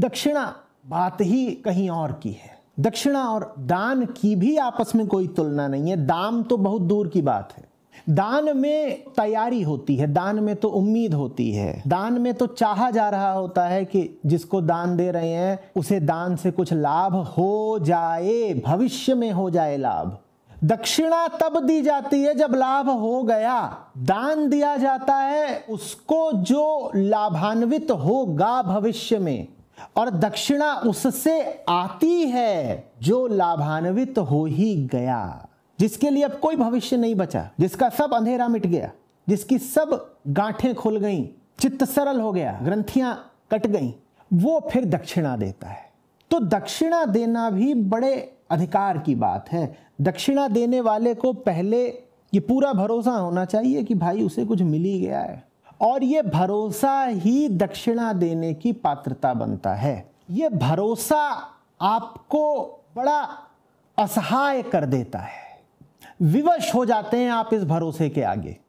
दक्षिणा बात ही कहीं और की है दक्षिणा और दान की भी आपस में कोई तुलना नहीं है दाम तो बहुत दूर की बात है दान में तैयारी होती है दान में तो उम्मीद होती है दान में तो चाहा जा रहा होता है कि जिसको दान दे रहे हैं उसे दान से कुछ लाभ हो जाए भविष्य में हो जाए लाभ दक्षिणा तब दी जाती है जब लाभ हो गया दान दिया जाता है उसको जो लाभान्वित होगा भविष्य में और दक्षिणा उससे आती है जो लाभान्वित हो ही गया जिसके लिए अब कोई भविष्य नहीं बचा जिसका सब अंधेरा मिट गया जिसकी सब गांठें खुल गईं चित्त सरल हो गया ग्रंथियां कट गईं वो फिर दक्षिणा देता है तो दक्षिणा देना भी बड़े अधिकार की बात है दक्षिणा देने वाले को पहले ये पूरा भरोसा होना चाहिए कि भाई उसे कुछ मिल ही गया है और ये भरोसा ही दक्षिणा देने की पात्रता बनता है ये भरोसा आपको बड़ा असहाय कर देता है विवश हो जाते हैं आप इस भरोसे के आगे